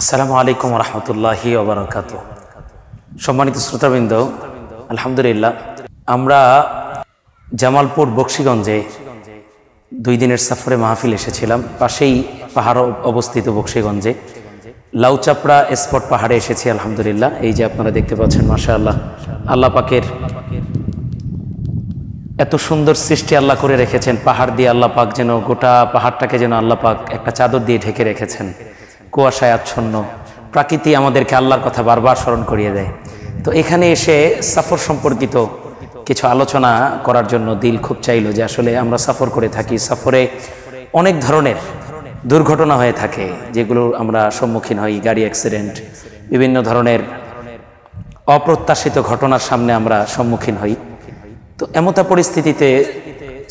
আসসালামু আলাইকুম রহমতুল্লাহি ওবরাকাত সম্মানিত শ্রোতাবৃন্দ আলহামদুলিল্লাহ আমরা জামালপুর বক্সিগঞ্জে দুই দিনের সফরে মাহফিল এসেছিলাম পাশেই পাহাড় অবস্থিত বক্সিগঞ্জে লাউচাপড়া স্পট পাহাড়ে এসেছি আলহামদুলিল্লাহ এই যে আপনারা দেখতে পাচ্ছেন মাসা আল্লাহ আল্লাহ পাকের এত সুন্দর সৃষ্টি আল্লাহ করে রেখেছেন পাহাড় দিয়ে আল্লাহ পাক যেন গোটা পাহাড়টাকে যেন আল্লাহ পাক একটা চাদর দিয়ে ঢেকে রেখেছেন কুয়াশায় আচ্ছন্ন প্রাকৃতি আমাদেরকে আল্লাহর কথা বারবার স্মরণ করিয়ে দেয় তো এখানে এসে সফর সম্পর্কিত কিছু আলোচনা করার জন্য দিল খুব চাইল যে আসলে আমরা সফর করে থাকি সফরে অনেক ধরনের দুর্ঘটনা হয়ে থাকে যেগুলো আমরা সম্মুখীন হই গাড়ি অ্যাক্সিডেন্ট বিভিন্ন ধরনের অপ্রত্যাশিত ঘটনার সামনে আমরা সম্মুখীন হই তো এমতা পরিস্থিতিতে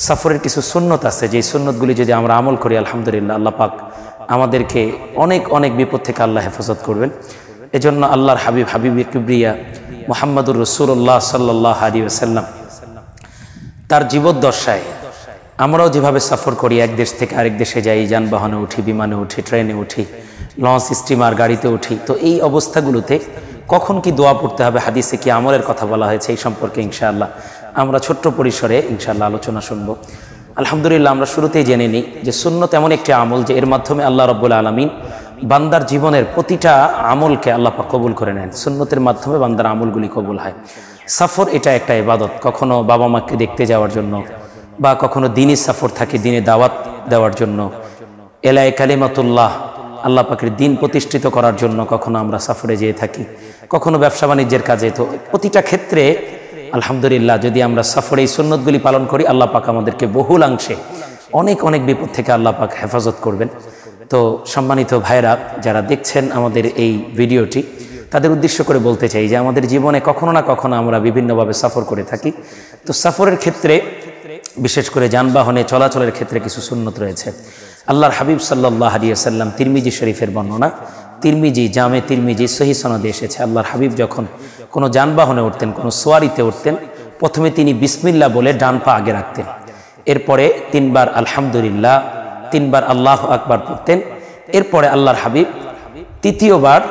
সফরের কিছু সুন্নত আছে যেই সুন্নতগুলি যদি আমরা আমল করি আলহামদুলিল্লাহ আল্লাপাক আমাদেরকে অনেক অনেক বিপদ থেকে আল্লাহ হেফাজত করবেন এজন্য আল্লাহর হাবিব হাবিব কিবরিয়া মোহাম্মদুর রসুল্লাহ সাল্লাহ আলী সাল্লাম তার জীবদ্দশায় আমরাও যেভাবে সফর করি এক দেশ থেকে আরেক দেশে যাই যানবাহনে উঠি বিমানে উঠি ট্রেনে উঠি লঞ্চ স্টিমার গাড়িতে উঠি তো এই অবস্থাগুলোতে কখন কি দোয়া পড়তে হবে হাদিসে কি আমলের কথা বলা হয়েছে এই সম্পর্কে ইনশাআল্লাহ আমরা ছোট্ট পরিসরে ইনশাআল্লাহ আলোচনা শুনবো আলহামদুলিল্লাহ আমরা শুরুতেই জেনে নিই যে শূন্য তেমন একটি আমল যে এর মাধ্যমে আল্লাহ রব্বুল আলমিন বান্দার জীবনের প্রতিটা আমলকে আল্লাহ কবুল করে নেন সুন্নতের মাধ্যমে বান্দার আমলগুলি কবুল হয় সফর এটা একটা ইবাদত কখনো বাবা মাকে দেখতে যাওয়ার জন্য বা কখনো দিনই সফর থাকে দিনে দাওয়াত দেওয়ার জন্য এলায় কালিমাতুল্লাহ আল্লাহ পাকের দিন প্রতিষ্ঠিত করার জন্য কখনো আমরা সফরে যেয়ে থাকি কখনো ব্যবসা বাণিজ্যের কাজে তো প্রতিটা ক্ষেত্রে আলহামদুলিল্লাহ যদি আমরা সফরে এই সুন্নতগুলি পালন করি আল্লাহ পাক আমাদেরকে বহুলাংশে অনেক অনেক বিপদ থেকে আল্লাহ পাক হেফাজত করবেন তো সম্মানিত ভাইরা যারা দেখছেন আমাদের এই ভিডিওটি তাদের উদ্দেশ্য করে বলতে চাই যে আমাদের জীবনে কখনো না কখনো আমরা বিভিন্নভাবে সফর করে থাকি তো সফরের ক্ষেত্রে বিশেষ করে যানবাহনে চলাচলের ক্ষেত্রে কিছু সুন্নত রয়েছে আল্লাহর হাবিব সাল্লাহ আলিয়া সাল্লাম তিরমিজি শরীফের বর্ণনা তিরমিজি জামে তিরমিজি সহি সনদে এসেছে আল্লাহর হাবিব যখন কোনো যানবাহনে উঠতেন কোনো সোয়ারিতে উঠতেন প্রথমে তিনি বিসমিল্লা বলে ডান পা আগে রাখতেন এরপরে তিনবার আলহামদুলিল্লাহ তিনবার আল্লাহ আকবার পড়তেন এরপরে আল্লাহর হাবিব তৃতীয়বার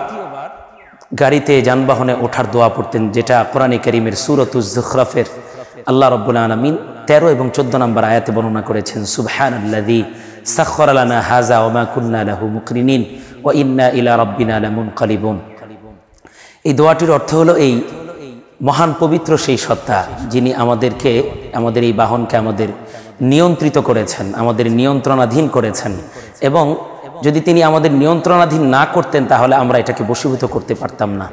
গাড়িতে যানবাহনে ওঠার দোয়া পড়তেন যেটা কোরআনে করিমের সুরতুজখরফের আল্লাহ রব্বুল আলমিন তেরো এবং চোদ্দ নম্বর আয়াতে বর্ণনা করেছেন সুবহান আল্লাদি সাক্ষর আলানা হাজা ওমা কুন্না ও ইন্না ইলা রব্বিনা এই দোয়াটির অর্থ হলো এই মহান পবিত্র সেই সত্তা যিনি আমাদেরকে আমাদের এই বাহনকে আমাদের নিয়ন্ত্রিত করেছেন আমাদের নিয়ন্ত্রণাধীন করেছেন এবং যদি তিনি আমাদের নিয়ন্ত্রণাধীন না করতেন তাহলে আমরা এটাকে বশীভূত করতে পারতাম না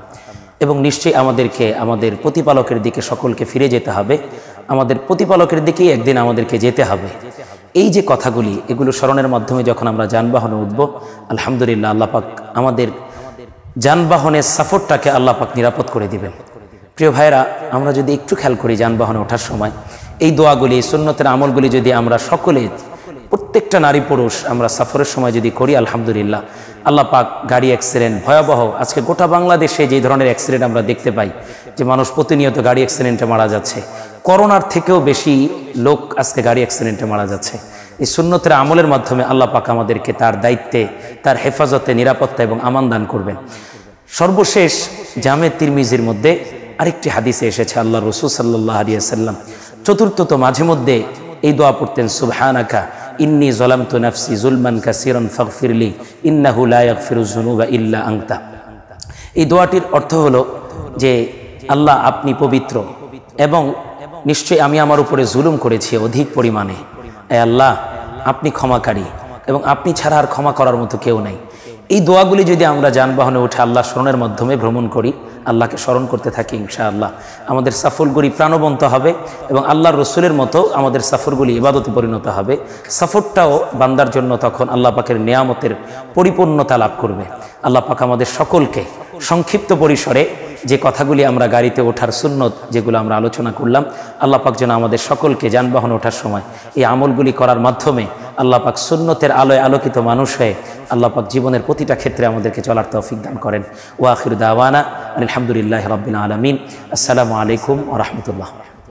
এবং নিশ্চয়ই আমাদেরকে আমাদের প্রতিপালকের দিকে সকলকে ফিরে যেতে হবে আমাদের প্রতিপালকের দিকেই একদিন আমাদেরকে যেতে হবে এই যে কথাগুলি এগুলো স্মরণের মাধ্যমে যখন আমরা যানবাহনে উঠব আলহামদুলিল্লাহ আল্লাপাক আমাদের যানবাহনের সাফরটাকে আল্লাপাক নিরাপদ করে দিবেন প্রিয় ভাইরা আমরা যদি একটু খেয়াল করি যানবাহনে ওঠার সময় এই দোয়াগুলি সুন্নতের আমলগুলি যদি আমরা সকলে প্রত্যেকটা নারী পুরুষ আমরা সফরের সময় যদি করি আলহামদুলিল্লাহ আল্লাহ পাক গাড়ি অ্যাক্সিডেন্ট ভয়াবহ আজকে গোটা বাংলাদেশে যে ধরনের অ্যাক্সিডেন্ট আমরা দেখতে পাই যে মানুষ প্রতিনিয়ত গাড়ি অ্যাক্সিডেন্টে মারা যাচ্ছে করোনার থেকেও বেশি লোক আজকে গাড়ি অ্যাক্সিডেন্টে মারা যাচ্ছে এই সুন্নতের আমলের মাধ্যমে আল্লাহ পাক আমাদেরকে তার দায়িত্বে তার হেফাজতে নিরাপত্তা এবং আমান দান করবেন সর্বশেষ জামে তিরমিজির মধ্যে আরেকটি হাদিসে এসেছে আল্লাহ রসুল সাল্লাহ আলিয়া সাল্লাম চতুর্থত মাঝে মধ্যে এই দোয়া পড়তেন সুবহানাকা ইন্নি জলামতু নাফসি জুলমান সিরন ফিরলি ইন্নাহু ফিরুজনু বা ইল্লা আংতা এই দোয়াটির অর্থ হলো যে আল্লাহ আপনি পবিত্র এবং নিশ্চয়ই আমি আমার উপরে জুলুম করেছি অধিক পরিমাণে এ আল্লাহ আপনি ক্ষমাকারী এবং আপনি ছাড়া আর ক্ষমা করার মতো কেউ নাই এই দোয়াগুলি যদি আমরা যানবাহনে উঠে আল্লাহ স্মরণের মাধ্যমে ভ্রমণ করি আল্লাহকে স্মরণ করতে থাকি ইনশাআল্লাহ আমাদের সাফরগুলি প্রাণবন্ত হবে এবং আল্লাহর রসুলের মতো আমাদের সাফরগুলি ইবাদতে পরিণত হবে সাফরটাও বান্দার জন্য তখন আল্লাহ পাকের নিয়ামতের পরিপূর্ণতা লাভ করবে আল্লাহ পাক আমাদের সকলকে সংক্ষিপ্ত পরিসরে যে কথাগুলি আমরা গাড়িতে ওঠার সুন্নত যেগুলো আমরা আলোচনা করলাম আল্লাহ পাক যেন আমাদের সকলকে যানবাহন ওঠার সময় এই আমলগুলি করার মাধ্যমে আল্লাহ পাক সুন্নতের আলোয় আলোকিত মানুষ হয়ে আল্লাহ পাক জীবনের প্রতিটা ক্ষেত্রে আমাদেরকে চলার তৌফিক দান করেন ওয়াখির দাওয়ানা আলহামদুলিল্লাহ রবিন আলমিন আসসালামু আলাইকুম ও রহমতুল্লাহ